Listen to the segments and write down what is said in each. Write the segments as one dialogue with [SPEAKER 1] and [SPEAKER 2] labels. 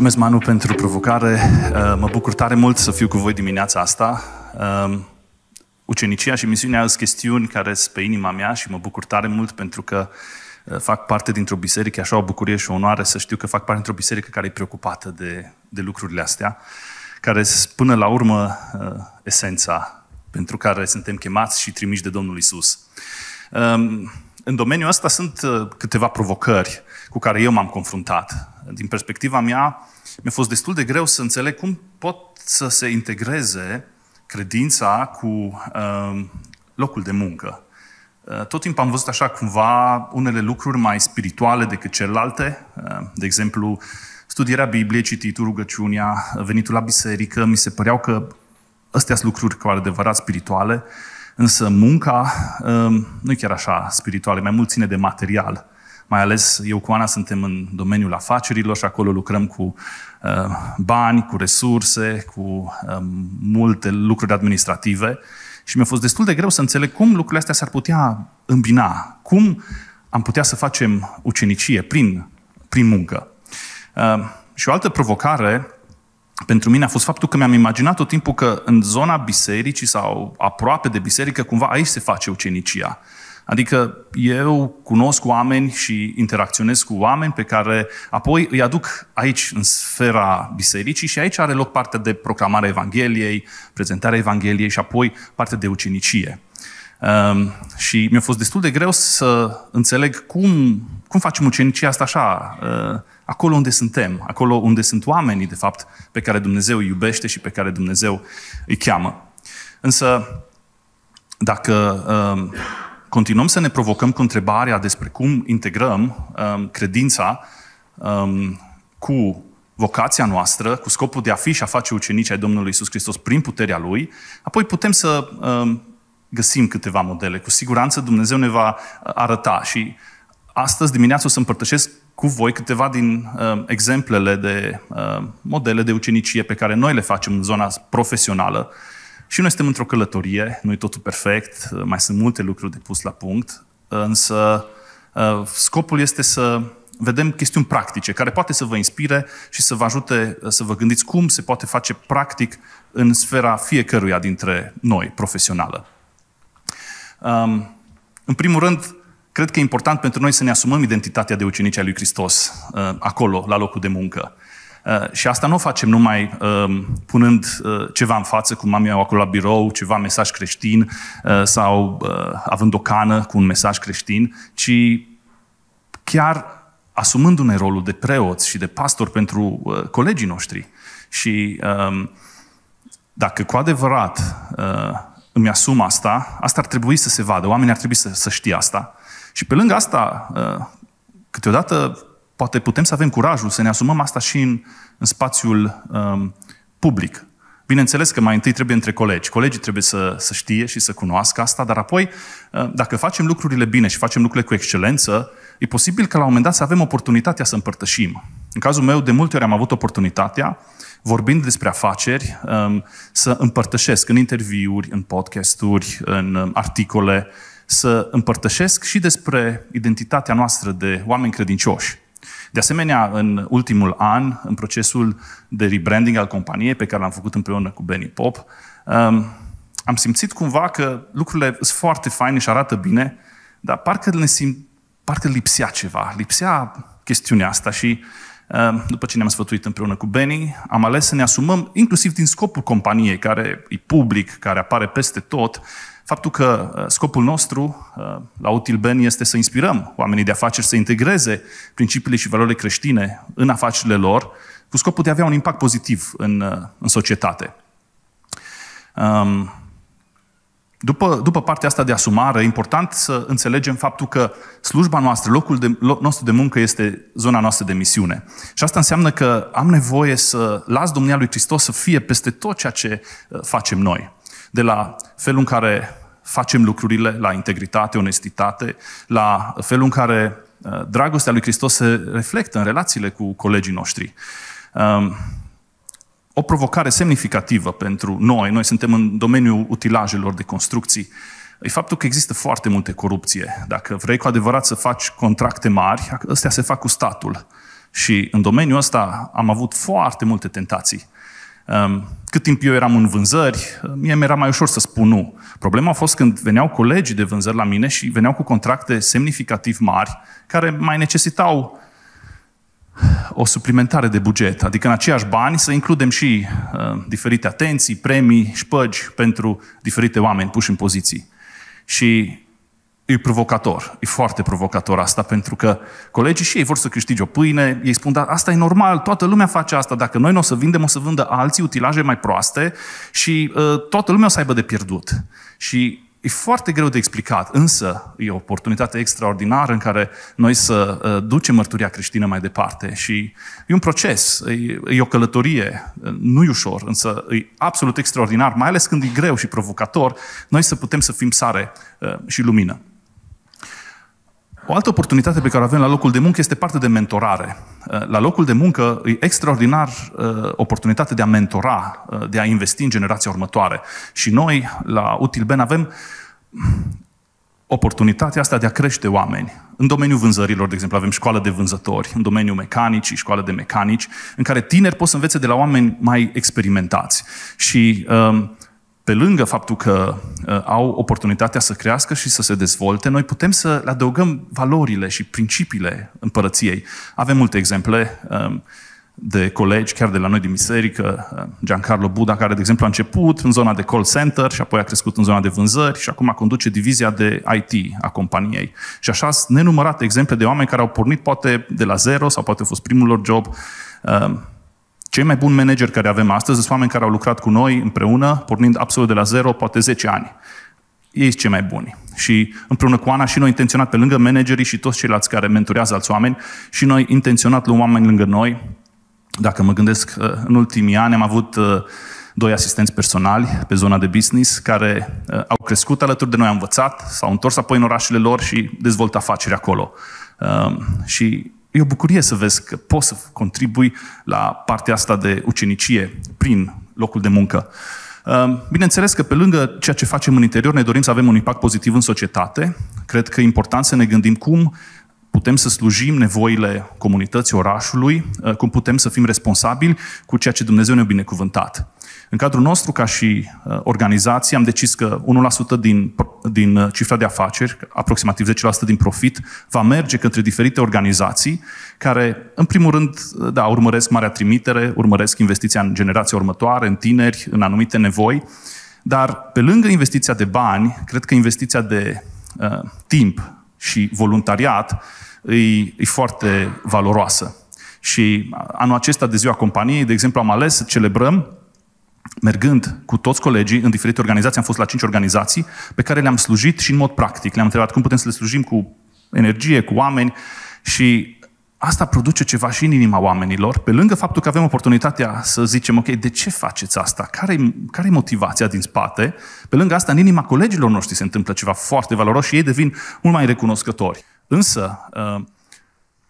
[SPEAKER 1] mulțumesc, Manu, pentru provocare. Uh, mă bucur tare mult să fiu cu voi dimineața asta. Um, ucenicia și misiunea sunt chestiuni care sunt pe inima mea și mă bucur tare mult pentru că uh, fac parte dintr-o biserică, așa o bucurie și o onoare să știu că fac parte dintr-o biserică care e preocupată de, de lucrurile astea, care până la urmă uh, esența pentru care suntem chemați și trimiși de Domnul Isus. Um, în domeniul ăsta sunt câteva provocări cu care eu m-am confruntat. Din perspectiva mea, mi-a fost destul de greu să înțeleg cum pot să se integreze credința cu uh, locul de muncă. Uh, tot timpul am văzut așa cumva unele lucruri mai spirituale decât celelalte. Uh, de exemplu, studierea Bibliei, cititul, rugăciunea, venitul la biserică, mi se păreau că astea sunt lucruri cu adevărat spirituale, însă munca uh, nu e chiar așa spirituală, mai mult ține de material. Mai ales eu cu Ana suntem în domeniul afacerilor și acolo lucrăm cu uh, bani, cu resurse, cu um, multe lucruri administrative și mi-a fost destul de greu să înțeleg cum lucrurile astea s-ar putea îmbina, cum am putea să facem ucenicie prin, prin muncă. Uh, și o altă provocare pentru mine a fost faptul că mi-am imaginat tot timpul că în zona bisericii sau aproape de biserică, cumva aici se face ucenicia. Adică eu cunosc oameni și interacționez cu oameni pe care apoi îi aduc aici în sfera bisericii și aici are loc partea de proclamarea Evangheliei, prezentarea Evangheliei și apoi partea de ucenicie. Um, și mi-a fost destul de greu să înțeleg cum, cum facem ucenicia asta așa, uh, acolo unde suntem, acolo unde sunt oamenii, de fapt, pe care Dumnezeu îi iubește și pe care Dumnezeu îi cheamă. Însă, dacă uh, continuăm să ne provocăm cu întrebarea despre cum integrăm um, credința um, cu vocația noastră, cu scopul de a fi și a face ucenici ai Domnului Isus Hristos prin puterea Lui, apoi putem să um, găsim câteva modele. Cu siguranță Dumnezeu ne va uh, arăta și astăzi dimineața o să împărtășesc cu voi câteva din uh, exemplele de uh, modele de ucenicie pe care noi le facem în zona profesională și noi suntem într-o călătorie, nu e totul perfect, mai sunt multe lucruri de pus la punct, însă uh, scopul este să vedem chestiuni practice care poate să vă inspire și să vă ajute uh, să vă gândiți cum se poate face practic în sfera fiecăruia dintre noi, profesională. Um, în primul rând, cred că e important pentru noi să ne asumăm identitatea de ucenici a lui Hristos uh, acolo, la locul de muncă. Uh, și asta nu o facem numai um, punând uh, ceva în față, cum am eu acolo la birou, ceva mesaj creștin uh, sau având o cană cu un mesaj creștin, ci chiar asumându-ne rolul de preoți și de pastor pentru colegii noștri. Și um, dacă cu adevărat îmi asum asta, asta ar trebui să se vadă, oamenii ar trebui să, să știe asta. Și pe lângă asta, câteodată Poate putem să avem curajul să ne asumăm asta și în, în spațiul um, public. Bineînțeles că mai întâi trebuie între colegi. Colegii trebuie să, să știe și să cunoască asta, dar apoi, uh, dacă facem lucrurile bine și facem lucrurile cu excelență, e posibil că la un moment dat să avem oportunitatea să împărtășim. În cazul meu, de multe ori am avut oportunitatea, vorbind despre afaceri, um, să împărtășesc în interviuri, în podcasturi, în um, articole, să împărtășesc și despre identitatea noastră de oameni credincioși. De asemenea, în ultimul an, în procesul de rebranding al companiei pe care l-am făcut împreună cu Benny Pop, um, am simțit cumva că lucrurile sunt foarte faine și arată bine, dar parcă ne simt, parcă lipsea ceva, lipsea chestiunea asta și Ehm, după ce ne-am sfătuit împreună cu Benny, am ales să ne asumăm, inclusiv din scopul companiei, care e public, care apare peste tot, faptul că eh, scopul nostru eh, la Util Ben este să inspirăm oamenii de afaceri să integreze principiile și valorile creștine în afacerile lor, cu scopul de a avea un impact pozitiv în, eh, în societate. Ehm, după, după partea asta de asumare, important să înțelegem faptul că slujba noastră, locul de, loc, nostru de muncă este zona noastră de misiune. Și asta înseamnă că am nevoie să las Domnia lui Hristos să fie peste tot ceea ce uh, facem noi. De la felul în care facem lucrurile, la integritate, onestitate, la felul în care uh, dragostea lui Hristos se reflectă în relațiile cu colegii noștri. Um, o provocare semnificativă pentru noi, noi suntem în domeniul utilajelor de construcții, e faptul că există foarte multe corupție. Dacă vrei cu adevărat să faci contracte mari, astea se fac cu statul. Și în domeniul ăsta am avut foarte multe tentații. Ehm, cât timp eu eram în vânzări, mie mi era mai ușor să spun nu. Problema a fost când veneau colegii de vânzări la mine și veneau cu contracte semnificativ mari, care mai necesitau o suplimentare de buget, adică în aceiași bani să includem și uh, diferite atenții, premii, șpăgi pentru diferite oameni puși în poziții. Și e provocator, e foarte provocator asta, pentru că colegii și ei vor să câștige o pâine, ei spun, dar asta e normal, toată lumea face asta, dacă noi nu o să vindem, o să vândă alții utilaje mai proaste și uh, toată lumea o să aibă de pierdut. Și E foarte greu de explicat, însă e o oportunitate extraordinară în care noi să uh, ducem mărturia creștină mai departe și e un proces, e, e o călătorie, uh, nu e ușor, însă e absolut extraordinar, mai ales când e greu și provocator, noi să putem să fim sare uh, și lumină. O altă oportunitate pe care o avem la locul de muncă este partea de mentorare. Uh, la locul de muncă e extraordinar uh, oportunitate de a mentora, uh, de a investi în generația următoare. Și noi, la Utilben, avem oportunitatea asta de a crește oameni. În domeniul vânzărilor, de exemplu, avem școală de vânzători, în domeniul mecanicii, școală de mecanici, în care tineri pot să învețe de la oameni mai experimentați. Și uh, pe lângă faptul că uh, au oportunitatea să crească și să se dezvolte, noi putem să le adăugăm valorile și principiile împărăției. Avem multe exemple um, de colegi, chiar de la noi din biserică, uh, Giancarlo Buda, care, de exemplu, a început în zona de call center și apoi a crescut în zona de vânzări și acum conduce divizia de IT a companiei. Și așa sunt nenumărate exemple de oameni care au pornit poate de la zero sau poate a fost primul lor job um, cei mai buni manageri care avem astăzi sunt oameni care au lucrat cu noi împreună, pornind absolut de la zero, poate 10 ani. Ei sunt cei mai buni. Și împreună cu Ana și noi intenționat, pe lângă managerii și toți ceilalți care mentorează alți oameni, și noi intenționat luăm oameni lângă noi. Dacă mă gândesc, uh, în ultimii ani am avut uh, doi asistenți personali pe zona de business care uh, au crescut alături de noi, au învățat, s-au întors apoi în orașele lor și dezvoltă afaceri acolo. Și E o bucurie să vezi că poți să contribui la partea asta de ucenicie prin locul de muncă. Ehm, bineînțeles că pe lângă ceea ce facem în interior, ne dorim să avem un impact pozitiv în societate. Cred că e important să ne gândim cum putem să slujim nevoile comunității, orașului, uh, cum putem să fim responsabili cu ceea ce Dumnezeu ne-a binecuvântat. În cadrul nostru, ca și uh, organizație, am decis că 1% din, din uh, cifra de afaceri, aproximativ 10% din profit, va merge către diferite organizații care, în primul rând, da, urmăresc marea trimitere, urmăresc investiția în generația următoare, în tineri, în anumite nevoi, dar pe lângă investiția de bani, cred că investiția de uh, timp, și voluntariat e, e foarte valoroasă. Și anul acesta, de ziua companiei, de exemplu, am ales să celebrăm mergând cu toți colegii în diferite organizații, am fost la cinci organizații pe care le-am slujit și în mod practic. Le-am întrebat cum putem să le slujim cu energie, cu oameni și asta produce ceva și în inima oamenilor, pe lângă faptul că avem oportunitatea să zicem, ok, de ce faceți asta? care e care motivația din spate? Pe lângă asta, în inima colegilor noștri se întâmplă ceva foarte valoros și ei devin mult mai recunoscători. Însă, uh,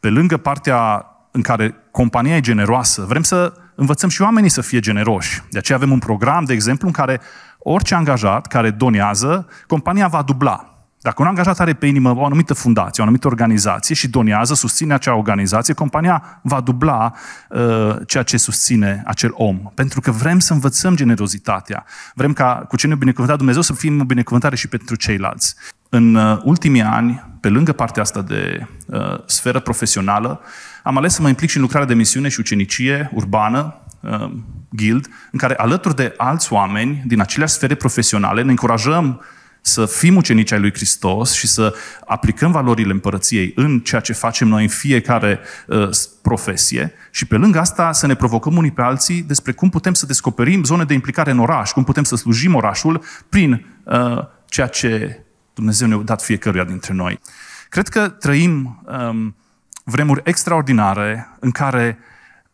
[SPEAKER 1] pe lângă partea în care compania e generoasă, vrem să învățăm și oamenii să fie generoși. De aceea avem un program, de exemplu, în care orice angajat care donează, compania va dubla dacă un angajat are pe inimă o anumită fundație, o anumită organizație și donează, susține acea organizație, compania va dubla uh, ceea ce susține acel om. Pentru că vrem să învățăm generozitatea. Vrem ca cu ce ne binecuvântat Dumnezeu să fim o binecuvântare și pentru ceilalți. În uh, ultimii ani, pe lângă partea asta de uh, sferă profesională, am ales să mă implic și în lucrarea de misiune și ucenicie urbană, uh, guild, în care alături de alți oameni din aceleași sfere profesionale ne încurajăm să fim ucenici ai lui Hristos și să aplicăm valorile împărăției în ceea ce facem noi în fiecare uh, profesie și pe lângă asta să ne provocăm unii pe alții despre cum putem să descoperim zone de implicare în oraș, cum putem să slujim orașul prin uh, ceea ce Dumnezeu ne-a dat fiecăruia dintre noi. Cred că trăim um, vremuri extraordinare în care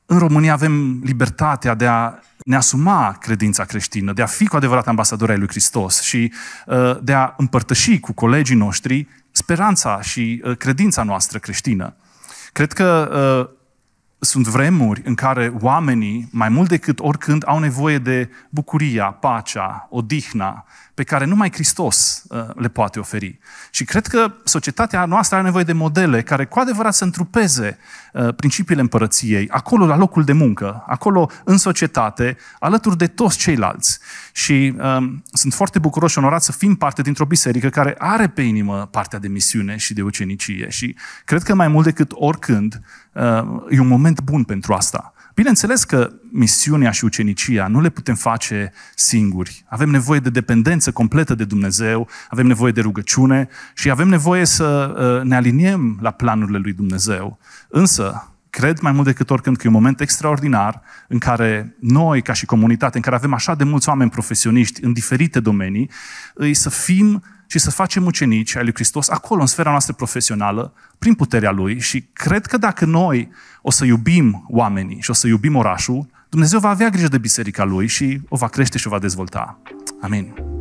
[SPEAKER 1] în România avem libertatea de a ne asuma credința creștină, de a fi cu adevărat ambasadori ai lui Hristos și uh, de a împărtăși cu colegii noștri speranța și uh, credința noastră creștină. Cred că uh, sunt vremuri în care oamenii, mai mult decât oricând, au nevoie de bucuria, pacea, odihna, pe care numai Hristos uh, le poate oferi. Și cred că societatea noastră are nevoie de modele care cu adevărat să întrupeze uh, principiile împărăției, acolo la locul de muncă, acolo în societate, alături de toți ceilalți. Și um, sunt foarte bucuros și onorat să fim parte dintr-o biserică care are pe inimă partea de misiune și de ucenicie. Și cred că mai mult decât oricând, Uh, e un moment bun pentru asta. Bineînțeles că misiunea și ucenicia nu le putem face singuri. Avem nevoie de dependență completă de Dumnezeu, avem nevoie de rugăciune și avem nevoie să uh, ne aliniem la planurile lui Dumnezeu. Însă, cred mai mult decât oricând că e un moment extraordinar în care noi, ca și comunitate, în care avem așa de mulți oameni profesioniști în diferite domenii, îi să fim și să facem ucenici ai lui Hristos acolo, în sfera noastră profesională, prin puterea Lui. Și cred că dacă noi o să iubim oamenii și o să iubim orașul, Dumnezeu va avea grijă de biserica Lui și o va crește și o va dezvolta. Amin.